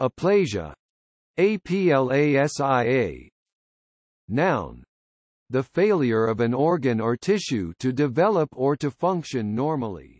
Aplasia. APLASIA. Noun. The failure of an organ or tissue to develop or to function normally.